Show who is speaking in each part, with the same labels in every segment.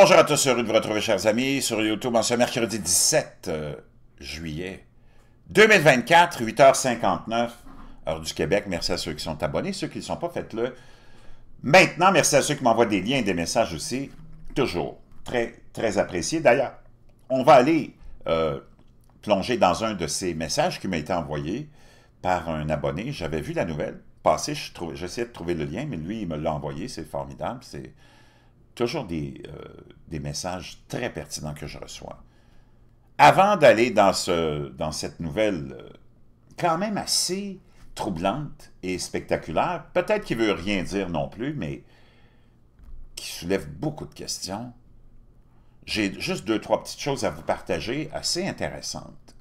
Speaker 1: bonjour à tous, heureux de vous retrouver, chers amis, sur YouTube en ce mercredi 17 euh, juillet 2024, 8h59, heure du Québec. Merci à ceux qui sont abonnés, ceux qui ne sont pas, faites-le maintenant. Merci à ceux qui m'envoient des liens et des messages aussi, toujours très, très apprécié. D'ailleurs, on va aller euh, plonger dans un de ces messages qui m'a été envoyé par un abonné. J'avais vu la nouvelle passer, j'essayais de trouver le lien, mais lui, il me l'a envoyé, c'est formidable, c'est toujours euh, des, messages très pertinents que je reçois. Avant d'aller dans, ce, dans cette nouvelle euh, quand même assez troublante et spectaculaire, peut-être qu'il ne veut rien dire non plus, mais qui soulève beaucoup de questions, j'ai juste deux, trois petites choses à vous partager assez intéressantes.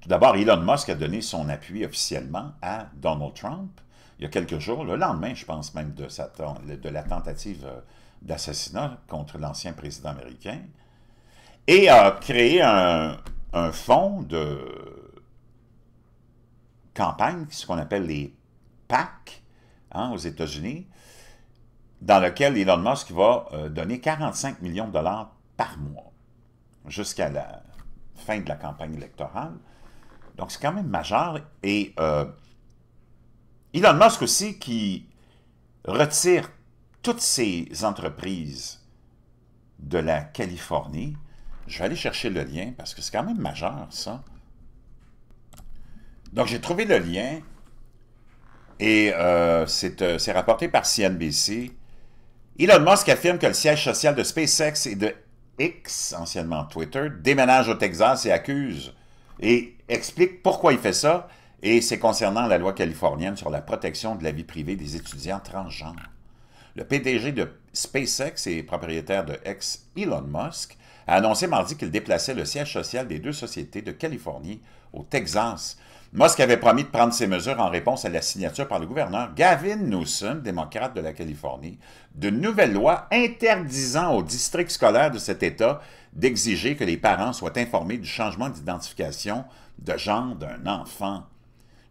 Speaker 1: Tout d'abord, Elon Musk a donné son appui officiellement à Donald Trump il y a quelques jours, le lendemain, je pense même, de, la tentative euh, d'assassinat contre l'ancien président américain, et a créé un, fonds de campagne, ce qu'on appelle les PAC hein, aux États-Unis, dans lequel Elon Musk va euh, donner 45 millions de dollars par mois jusqu'à la fin de la campagne électorale. Donc, c'est quand même majeur. Et euh, Elon Musk aussi qui retire toutes ses entreprises de la Californie. Je vais aller chercher le lien parce que c'est quand même majeur, ça. Donc, j'ai trouvé le lien et euh, euh, c'est rapporté par CNBC. Elon Musk affirme que le siège social de SpaceX et de X, anciennement Twitter, déménage au Texas et accuse et explique pourquoi il fait ça et c'est concernant la loi californienne sur la protection de la vie privée des étudiants transgenres. Le PDG de SpaceX et propriétaire de ex Elon Musk a annoncé mardi qu'il déplaçait le siège social des deux sociétés de Californie au Texas. Musk avait promis de prendre ces mesures en réponse à la signature par le gouverneur Gavin Newsom, démocrate de la Californie, d'une nouvelle loi interdisant au district scolaire de cet État d'exiger que les parents soient informés du changement d'identification de genre d'un enfant.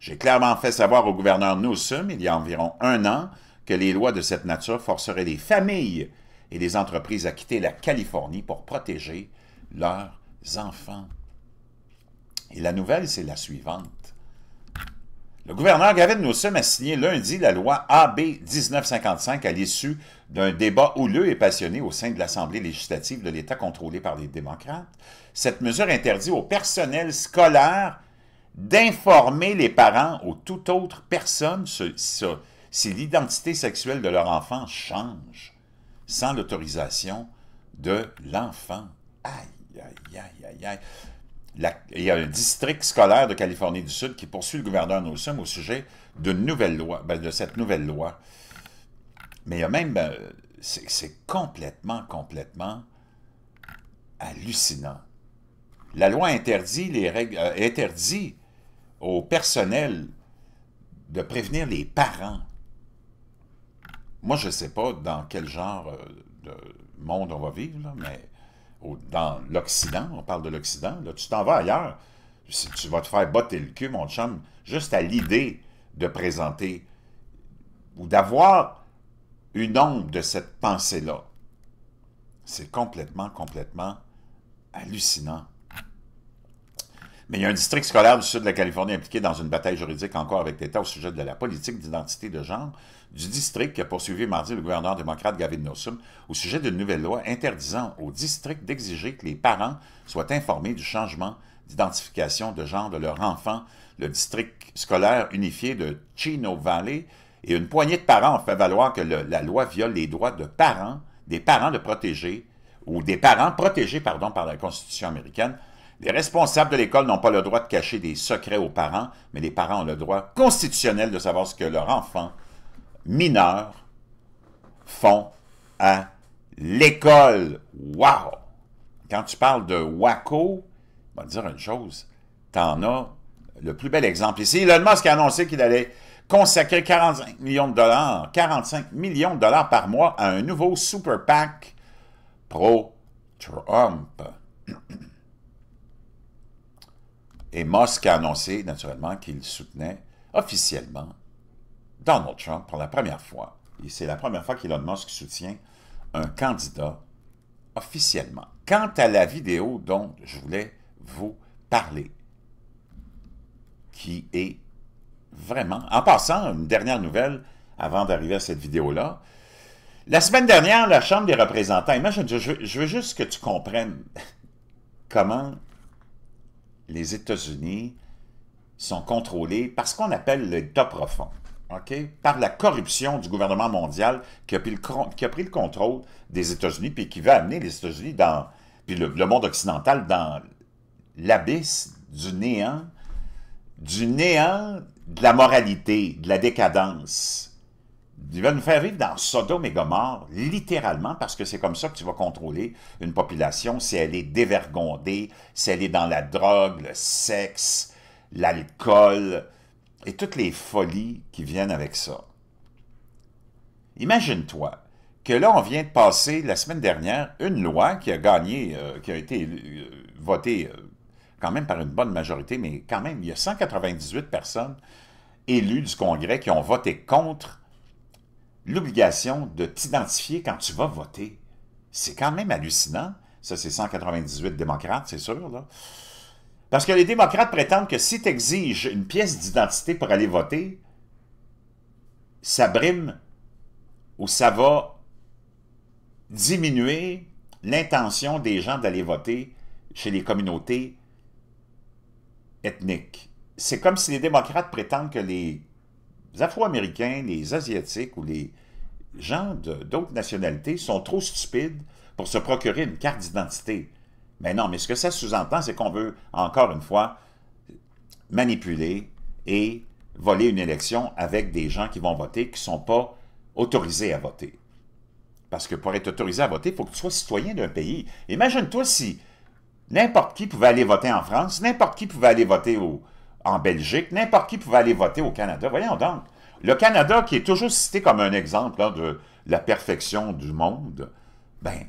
Speaker 1: J'ai clairement fait savoir au gouverneur Newsom, il y a environ un an, que les lois de cette nature forceraient les familles et les entreprises à quitter la Californie pour protéger leurs enfants. Et la nouvelle, c'est la suivante. Le gouverneur Gavin Newsom a signé lundi la loi AB 1955 à l'issue d'un débat houleux et passionné au sein de l'Assemblée législative de l'État contrôlé par les démocrates. Cette mesure interdit au personnel scolaire d'informer les parents ou toute autre personne ce, si l'identité sexuelle de leur enfant change sans l'autorisation de l'enfant. Aïe, aïe, aïe, aïe, aïe. il y a un district scolaire de Californie du Sud qui poursuit le gouverneur Newsom au sujet d'une nouvelle loi, ben, de cette nouvelle loi. Mais il y a même, euh, c'est complètement, complètement hallucinant. La loi interdit les règles, euh, interdit au personnel de prévenir les parents. Moi, je ne sais pas dans quel genre euh, de monde on va vivre, mais dans l'Occident, on parle de l'Occident, tu t'en vas ailleurs, tu vas te faire botter le cul, mon chum, juste à l'idée de présenter ou d'avoir une ombre de cette pensée-là. C'est complètement, complètement hallucinant. Mais il y a un district scolaire du sud de la Californie impliqué dans une bataille juridique encore avec l'État au sujet de la politique d'identité de genre du district qui a poursuivi mardi le gouverneur démocrate Gavin Newsom au sujet d'une nouvelle loi interdisant au district d'exiger que les parents soient informés du changement d'identification de genre de leur enfant. Le district scolaire unifié de Chino Valley et une poignée de parents ont fait valoir que la loi viole les droits de parents, des parents de protégés ou des parents protégés pardon, par la Constitution américaine les responsables de l'école n'ont pas le droit de cacher des secrets aux parents, mais les parents ont le droit constitutionnel de savoir ce que leurs enfants mineurs font à l'école. Wow! Quand tu parles de WACO, on va te dire une chose, t'en as le plus bel exemple ici. Elon Musk a annoncé qu'il allait consacrer 45 millions de dollars, 45 millions de dollars par mois à un nouveau super PAC pro-Trump. Et Musk a annoncé, naturellement, qu'il soutenait officiellement Donald Trump pour la première fois. Et c'est la première fois qu'Elon Musk soutient un candidat officiellement. Quant à la vidéo dont je voulais vous parler, qui est vraiment... En passant, une dernière nouvelle avant d'arriver à cette vidéo-là. La semaine dernière, la Chambre des représentants, imagine, je, je veux juste que tu comprennes comment les États-Unis sont contrôlés par ce qu'on appelle l'État profond, par la corruption du gouvernement mondial qui a pris le, contrôle des États-Unis puis qui va amener les États-Unis dans, le, le, monde occidental dans l'abysse du néant, du néant de la moralité, de la décadence. Il va nous faire vivre dans Sodome et littéralement, parce que c'est comme ça que tu vas contrôler une population, si elle est dévergondée, si elle est dans la drogue, le sexe, l'alcool, et toutes les folies qui viennent avec ça. Imagine-toi que là, on vient de passer, la semaine dernière, une loi qui a gagné, euh, qui a été euh, votée euh, quand même par une bonne majorité, mais quand même, il y a 198 personnes élues du Congrès qui ont voté contre l'obligation de t'identifier quand tu vas voter. C'est quand même hallucinant. Ça, c'est 198 démocrates, c'est sûr. Parce que les démocrates prétendent que si tu exiges une pièce d'identité pour aller voter, ça brime ou ça va diminuer l'intention des gens d'aller voter chez les communautés ethniques. C'est comme si les démocrates prétendent que les Afro-Américains, les Asiatiques ou les gens d'autres nationalités sont trop stupides pour se procurer une carte d'identité. Mais non, mais ce que ça sous-entend, c'est qu'on veut, encore une fois, manipuler et voler une élection avec des gens qui vont voter, qui ne sont pas autorisés à voter. Parce que pour être autorisé à voter, il faut que tu sois citoyen d'un pays. Imagine-toi si n'importe qui pouvait aller voter en France, n'importe qui pouvait aller voter au, en Belgique, n'importe qui pouvait aller voter au Canada. Voyons donc. Le Canada, qui est toujours cité comme un exemple hein, de la perfection du monde, ben,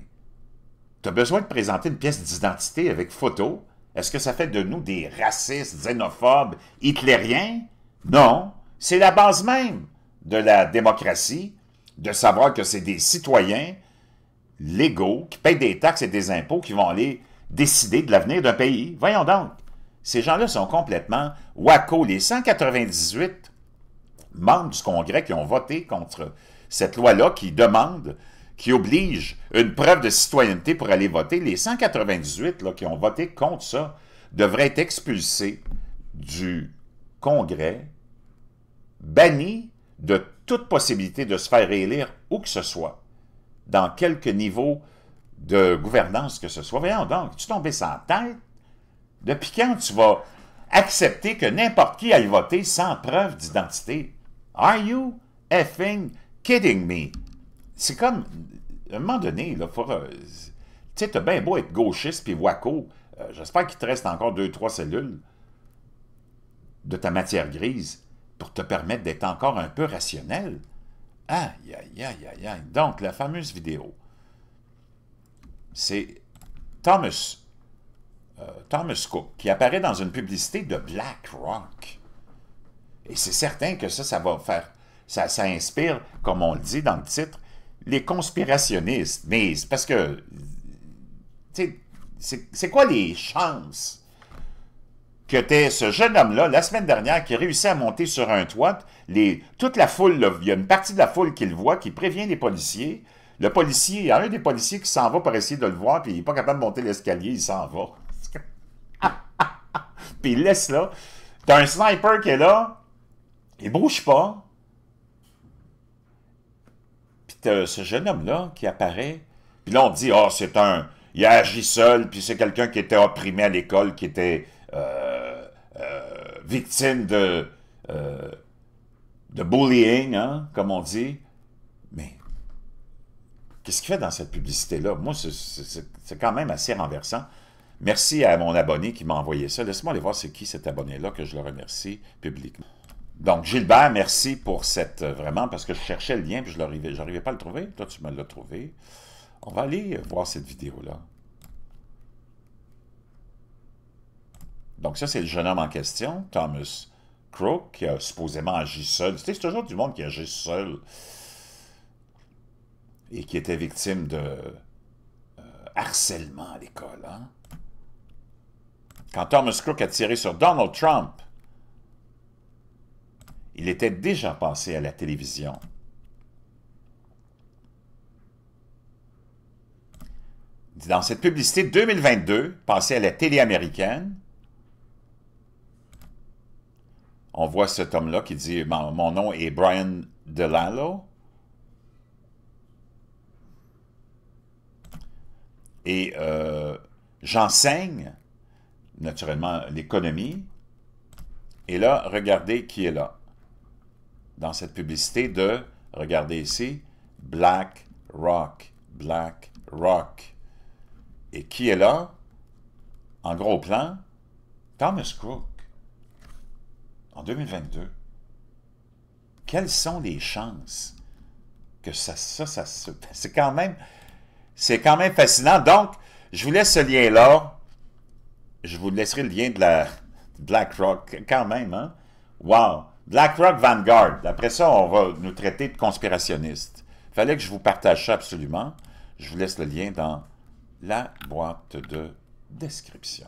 Speaker 1: tu as besoin de présenter une pièce d'identité avec photo. Est-ce que ça fait de nous des racistes, xénophobes, hitlériens? Non. C'est la base même de la démocratie, de savoir que c'est des citoyens légaux qui payent des taxes et des impôts qui vont aller décider de l'avenir d'un pays. Voyons donc. Ces gens-là sont complètement Waco. Les 198 membres du Congrès qui ont voté contre cette loi-là, qui demande, qui oblige une preuve de citoyenneté pour aller voter, les 198 qui ont voté contre ça devraient être expulsés du Congrès, bannis de toute possibilité de se faire élire où que ce soit, dans quelque niveau de gouvernance que ce soit. Voyons donc, tu tombé sans tête? Depuis quand tu vas accepter que n'importe qui aille voter sans preuve d'identité? Are you effing kidding me? C'est comme, à un moment donné, là, euh, tu sais, t'as bien beau être gauchiste puis waco, euh, j'espère qu'il te reste encore deux, trois cellules de ta matière grise pour te permettre d'être encore un peu rationnel. Aïe, aïe, aïe, aïe, aïe. Donc, la fameuse vidéo, c'est Thomas euh, Thomas Cook, qui apparaît dans une publicité de BlackRock. Et c'est certain que ça, ça va faire, ça, ça inspire, comme on le dit dans le titre, les conspirationnistes. Mais parce que, c'est quoi les chances que t'es ce jeune homme-là, la semaine dernière, qui réussit à monter sur un toit, les, toute la foule, il y a une partie de la foule qui le voit, qui prévient les policiers. Le policier, il y a un des policiers qui s'en va pour essayer de le voir, puis il n'est pas capable de monter l'escalier, il s'en va. Puis il laisse là. T'as un sniper qui est là. Il bouge pas. Puis t'as ce jeune homme-là qui apparaît. Puis là, on dit, oh, c'est un... Il a agi seul, puis c'est quelqu'un qui était opprimé à l'école, qui était euh, euh, victime de... Euh, de bullying, hein, comme on dit. Mais qu'est-ce qu'il fait dans cette publicité-là? Moi, c'est quand même assez renversant. Merci à mon abonné qui m'a envoyé ça. Laisse-moi aller voir c'est qui cet abonné-là que je le remercie publiquement. Donc, Gilbert, merci pour cette... Euh, vraiment, parce que je cherchais le lien, puis je n'arrivais pas à le trouver. Toi, tu me l'as trouvé. On va aller euh, voir cette vidéo-là. Donc, ça, c'est le jeune homme en question, Thomas Crook, qui a supposément agi seul. Tu sais, c'est toujours du monde qui agit seul et qui était victime de euh, harcèlement à l'école. Hein? quand Thomas Crook a tiré sur Donald Trump, il était déjà passé à la télévision. Dans cette publicité 2022, passée à la télé américaine, on voit cet homme-là qui dit « Mon nom est Brian Delallo. » Et euh, j'enseigne naturellement, l'économie. Et là, regardez qui est là. Dans cette publicité de, regardez ici, Black Rock, Black Rock. Et qui est là? En gros plan, Thomas crook en 2022. Quelles sont les chances que ça, ça, ça se... C'est quand même... C'est quand même fascinant. Donc, je vous laisse ce lien-là je vous laisserai le lien de la BlackRock quand même. Hein? Wow! BlackRock Vanguard. Après ça, on va nous traiter de conspirationnistes. Fallait que je vous partage ça absolument. Je vous laisse le lien dans la boîte de description.